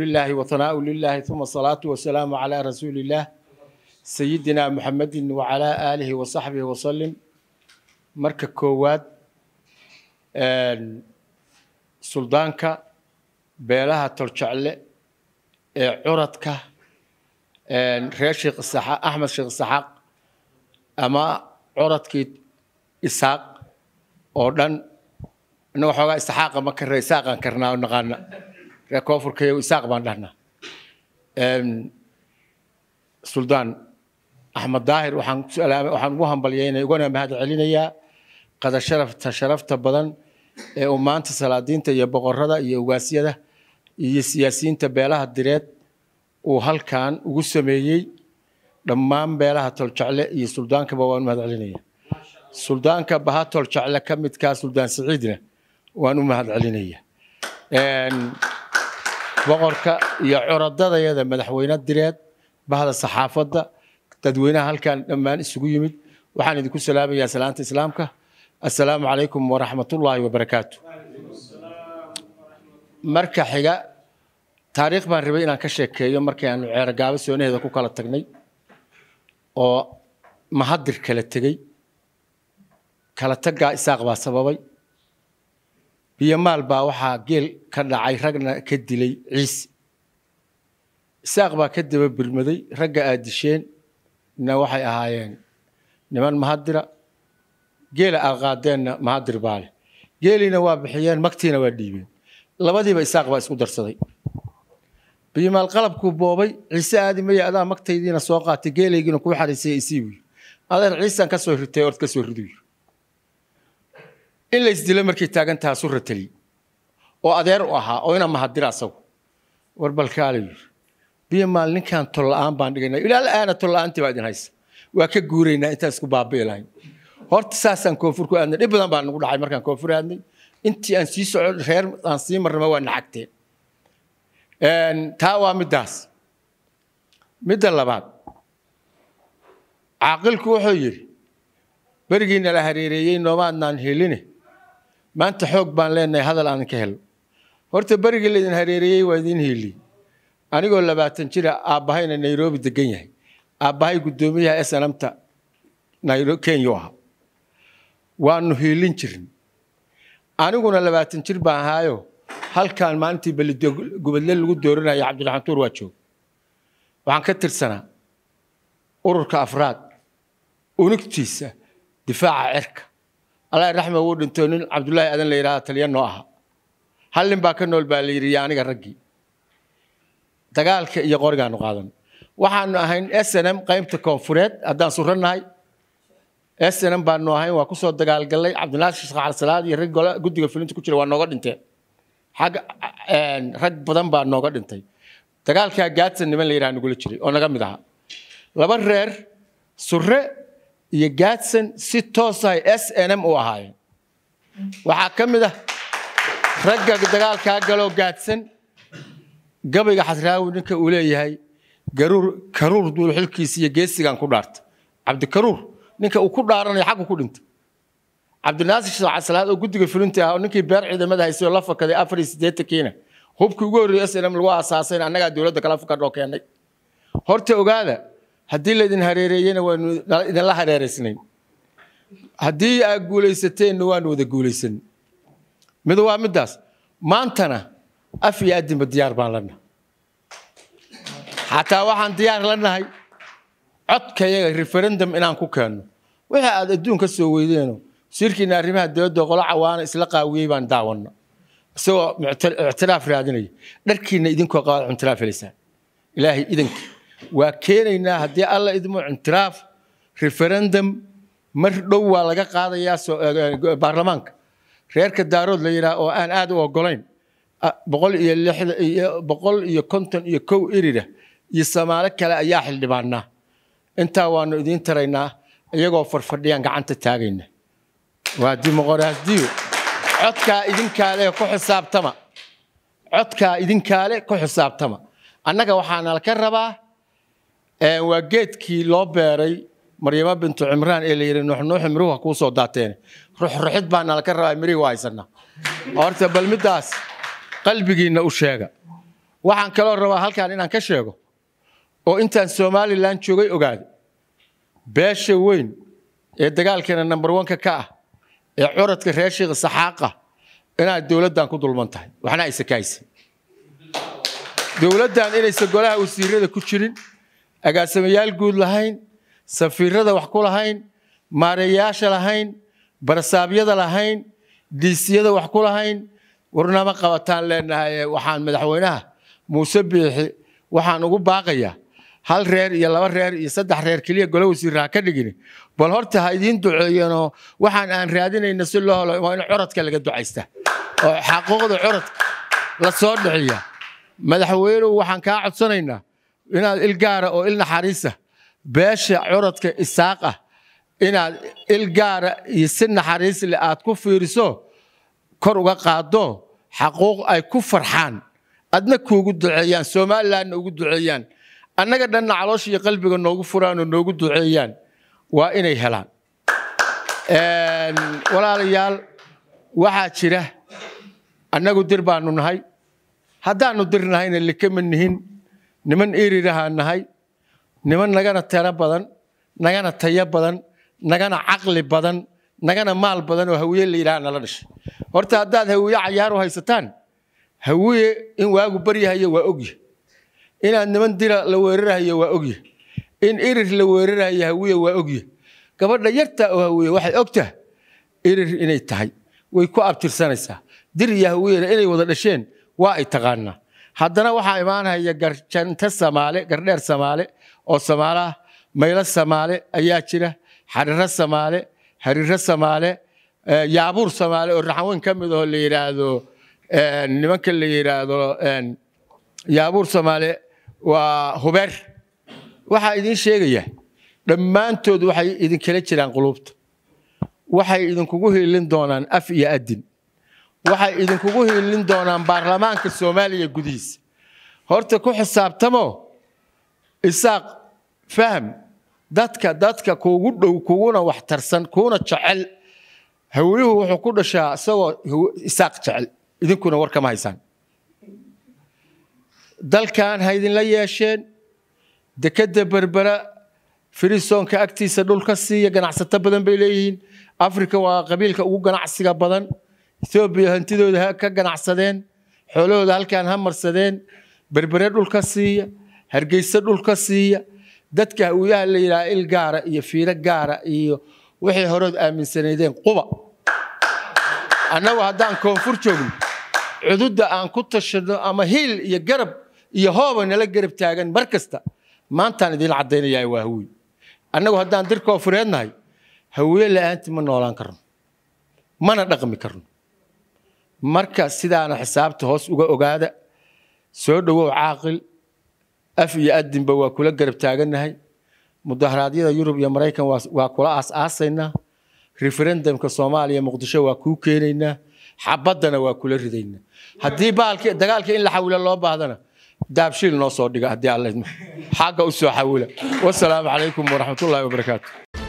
lilaahi wahanaau lilaahi uma asalaatu wasalaamu calaa rasuuliillaah sayidina muxamedin wacalaa aalihi wa saxbihi wasalim marka koowaad suldaanka beelaha toljecle ee curadka reer sheekh isaaq axmed sheekh isaxaaq ama curadkii isaaq oo dhan ina waxoogaa isxaaqa ma karna isaaqaan karnaa naqaana reer koonfurkayo isaaq baan dhahnaa suldaan axmed daahir waxaan ugu hambalyaynaya ugana mahadcelinayaa celinayaa sharafta badan ee uu maanta salaadiinta iyo boqorada iyo ugaasyada iyo siyaasiyiinta beelaha direed uu halkan ugu sameeyey dhammaan beelaha toljacle iyo suldaankaba waan u mahad celinayaa suldaanka baha toljacle ka midkaa suldaan siciidna waan u mahad celinayaa boqorka iyo curadadayada madaxweyne direed bahda saxaafadda dadweynaha halkan dhammaan isugu yimid waxaan idinku salaamayaa salaanta islaamka assalaamu calaykum waraxmatullaahi wabarakaatu marka xiga taariikh baan rabay inaan ka sheekeeyo markii aanu ceergaabo soonaheeda ku kala tagnay oo mahadir kala tegey kala taggaa isaaq baa sababay iyo maal baa waxaa geel ka dhacay ragna ka dilay ciise isaaq baa ka daba birmaday ragga aad disheen na waxay ahaayeen niman mahadira geela aad qaadeenna mahadir baa leh geeliina waa bixiyeen magtiina waa dhiibeen labadiiba isaaq baa isku darsaday biyomaalqalabkuu boobay ciise aadi maya adaa magtaydiina soo qaatay geelaygiina kuu xariisaya isiibuy adeer ciisan ka soo ritay ord ka soo riduy in la isdilo markay taagan taha sura oo adeer u ahaa oo ina mahadira asagu war balkaala yiri biyo maal tolla-aan baan dhigayna ilaa aana tolla-aantii baa idin haysa waa ka guuraynaa intaan isku baabi'i lahayn horta saasaan koonfur ku aadnay dhib badan baa nagu dhacay markaan koonfur aadnay intii aan sii soco reer aan sii marnaba waa naxagteen taa waa middaas midda labaad caaqilku wuxuu yidhi berigiina la hareereeyey noomaadnaan helini maanta xoog baan leenahay hadal aan ka helo horta berigii laydin hareereeyey waa idin hiili anigoo labaatan jira ah, aabbahayna nairobi degan yahay aabbahay guddoomiyaha esnamta kenya ahaa waanu hiilin jirin aniguna labaatan jir baan ahaayo halkaan maalintii baligubadle lagu dooranaya cabdiraxmaan waa jooga waxaan ka tirsanaa ururka afraad unugtiisa difaaca cerka alla raxma wuu dhintoo nin cabdullaahi adan la yidhahda taliya noo aha hal nin baa ka nool baa la yidhi aniga raggii dagaalka iyo qorigaanu qaadan waxaanu ahayn snm qaybta koonfureed haddaan suranahay snm baanu ahayn waa kusoo dagaalgalay cabdinaasir shaalsalaad iyo rag guddiga fulinta ku jira waa nooga dhinteen xagga rag badan baa nooga dhintay dagaalkaa gaadsan niman la yidhaha nagula jiray oo naga mid aha laba reer sure iyo gaadsan si toosa ah ay s n m u ahaayeen waxaa ka mid ah ragga dagaalkaa galoo gaadsan gabayga xasraawi ninka uu leeyahay garuur karuur duul duulxulkiisa iyo geesigan ku dhaarta cabdikaruur ninka uu ku dhaaranayo xaggu ku dhinta cabdinaasir shacasalaad oo guddiga fulinta ah oo ninkii beer ciidamada haysayoo la fakaday afar iyo siddeetankiina hubkii ugu horreeyay s n m lagu aasaasayna annagaa dowladda kala fakadhoo keennay horta ogaada haddii laydin hareereeyena waanu idinla hareeraysnayn haddii aad guulaysateenna waanu wada guulaysan mid waa middaas maantana af iyo adinba diyaar baan lana xataa waxaan diyaar la nahay codkayaga referendum inaan ku keenno waxa aad adduun ka soo weydeeno wasiirkiina arrimaha dowladda qolo cawaana isla qaawiyey baan daawanno isagoo ictiraaf raadinaya dharkiinna idinkoo qabaad ictiraaf helaysaan ilaahay idanki waa keenaynaa haddii alla idmo intiraaf referendum mar dhow waa laga qaadayaa eh, eh, baarlamaanka reerka daarood la yidhaah oo aan aad u ogolayn ah, boqol iyo lixda iyo boqol iyo konton iyo kow irira iyo samaalo kale ayaa xildhibaanaa intaa waanu idiin taraynaa iyagoo farfadhiyaan gacanta taagayna waa dimuqraadiyo codkaa idinkaale ku xisaabtama codkaa idinkaale ku xisaabtama annaga waxaa nala ka rabaa waa geedkii loo beeray maryama bintu cimraan ee la yidhi nuuxnuuxi kuusoo daateen ruxruxid baa nalka rabaa mirihii waa haysanna horta bal middaas qalbigiinna u sheega waxaan kaloo rabaa halkan inaan ka sheego oo intaan somalilan joogay ogaada beesha weyn ee dagaalkeena number oneka ka ah ee curadka reer sheikh saxaaqa inaad dowladdan ku dulman tahay waxna ayse ka dowladdan inayse golaha wasiirada ku jirin agaasimayaal guud lahayn safiirada wax ku lahayn maareeyayaasha lahayn barasaabyada lahayn diisiyada wax ku lahayn warnama qabataan leenahay waxaan madaxweynaha muuse biixi waxaan ugu baaqayaa hal reer iyo laba reer iyo saddex reer keliya gole wasiirha ka dhigini bal horta ha idiin duceeyeenoo waxaan aan raadinayna si loo helo waa in curadka laga ducaysta oo xaquuqda coradka la soo dhiciya madaxweynuhu waxaan kaa codsanaynaa inaad il gaara ah oo il naxariisa ah, beesha curadka isaaq ah inaad il gaara ah iyo si naxariisle aad ku fiiriso kor uga qaado xaquuq ay ku farxaan adna kuugu duceeyaan somalilanna ugu duceeyaan annaga dhanna caloosha iyo qalbiga noogu furaanoo noogu duceeyaan waa inay helaan walaalayaal waxaa jira annagu dir baanu nahay haddaanu dir nahayna likama nihin niman erirahaan nahay niman nagana tero badan nagana tayo badan nagana caqli badan nagana maal badan oo hawiye la yidhaha nala dhashay horta haddaad hawiye cayaar u haysataan hawiye in waagu baryahayo waa ogyah inaad niman dira la weerarahayo waa ogya in irir la weerarahayo hawiye waa ogyah gabadha yarta oo hawiye waxay ogtah irir inay tahay way ku abtirsanaysaa dir iyo hawiyena inay wada dhasheen waa ay taqaanaa haddana waxaa imaanaya garjanta somaale gardheer somaale oo samaalaha maylo somaale ayaa jira xariro somaale hariro somaale yaabuur somaale oo raxaweyn ka mid aho la yidhaahdo nimanka la yidhaahdo yaabuur somaale waa hubeer waxaa idiin sheegaya dhammaantood waxay idinkala jiraan quluubta waxay idinkugu hiilin doonaan af iyo adin waxay idinkugu hiilin doonaan baarlamaanka soomaaliya gudihiisa horta ku xisaabtamo isaaq fahm dadka dadka kuugu dhow kuguna waxtarsan kuna jecel hawluhu wuxuu ku dhashaa isagoo isaaq jecel idinkuna warkama haysaan dalkan ha idinla yeesheen dekeda berbera frisoonka agtiisa dhulka siiya ganacsato badan bay leeyihiin africa waa qabiilka ugu ganacsiga badan ethoobiya hantidooda ha ka ganacsadeen xoolahooda halkaan ha marsadeen berbere dhulka siiya hargeyse dhulka siiya dadka hawiyaha la yidhaha il gaara iyo fiiro gaara iyo waxay horood aaminsanaydeen quba annagu haddaan koonfur joogno cududa aan ku tashano ama hiil iyo garab iyo hooba nala garab taagan mar kasta maantaan idiin caddaynayaa waa hawiy annagu haddaan dir koofureednahay hawiye la'aantii ma noolaan karno mana dhaqmi karno marka sidaana xisaabta hoos uga ogaada soo dhowow caaqil af iyo adinba waa kula garab taagannahay mudaharaadyada yurub iyo maraykan waa kula aas-aasaynaa referendumka soomaaliya muqdisho waa kuu keenaynaa xabaddana waa kula ridaynaa haddii dagaalka in la xawilo loo baahdana daabshiil noo soo dhiga haddii alla xagga u soo xawila wasalaamu calaykum waraxmatullahi wabarakaatu